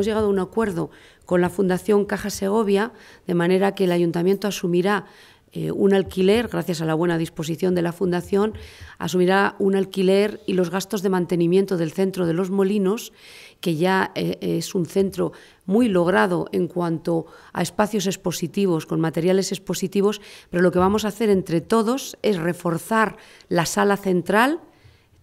hemos llegado a un acuerdo con la Fundación Caja Segovia, de manera que el ayuntamiento asumirá eh, un alquiler, gracias a la buena disposición de la Fundación, asumirá un alquiler y los gastos de mantenimiento del centro de los molinos, que ya eh, es un centro muy logrado en cuanto a espacios expositivos, con materiales expositivos, pero lo que vamos a hacer entre todos es reforzar la sala central,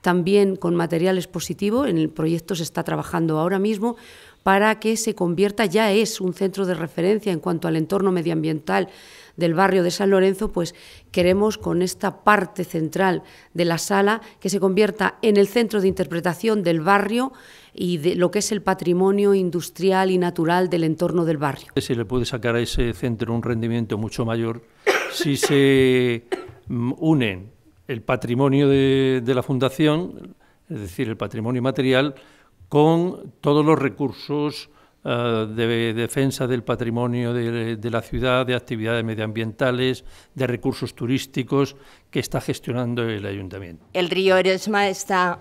también con materiales positivos, En el proyecto se está trabajando ahora mismo para que se convierta, ya es un centro de referencia en cuanto al entorno medioambiental del barrio de San Lorenzo, pues queremos con esta parte central de la sala que se convierta en el centro de interpretación del barrio y de lo que es el patrimonio industrial y natural del entorno del barrio. Se le puede sacar a ese centro un rendimiento mucho mayor si se mm, unen el patrimonio de, la Fundación, es decir, el patrimonio material, con todos los recursos eh, de defensa del patrimonio de, la ciudad, de actividades medioambientales, de recursos turísticos que está gestionando el ayuntamiento. El río Eresma está,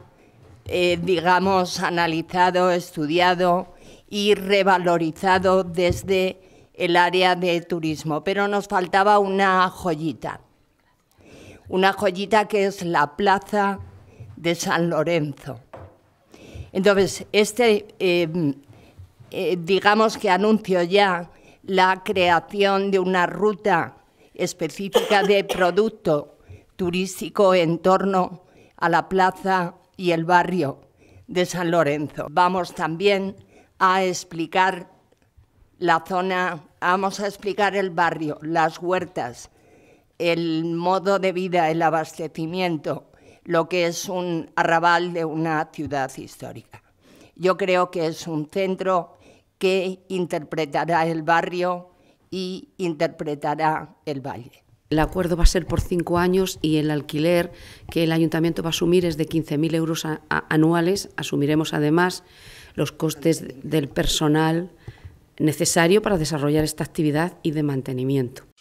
eh, digamos, analizado, estudiado y revalorizado desde el área de turismo, pero nos faltaba una joyita una joyita que es la Plaza de San Lorenzo. Entonces, este, em, eh, digamos que anuncio ya la creación de una ruta específica de producto turístico en torno a la plaza y el barrio de San Lorenzo. Vamos también a explicar la zona, vamos a explicar el barrio, las huertas, el modo de vida, el abastecimiento, lo que es un arrabal de una ciudad histórica. Yo creo que es un centro que interpretará el barrio y interpretará el valle. El acuerdo va a ser por cinco años y el alquiler que el ayuntamiento va a asumir es de 15.000 euros anuales. Asumiremos además los costes del personal necesario para desarrollar esta actividad y de mantenimiento.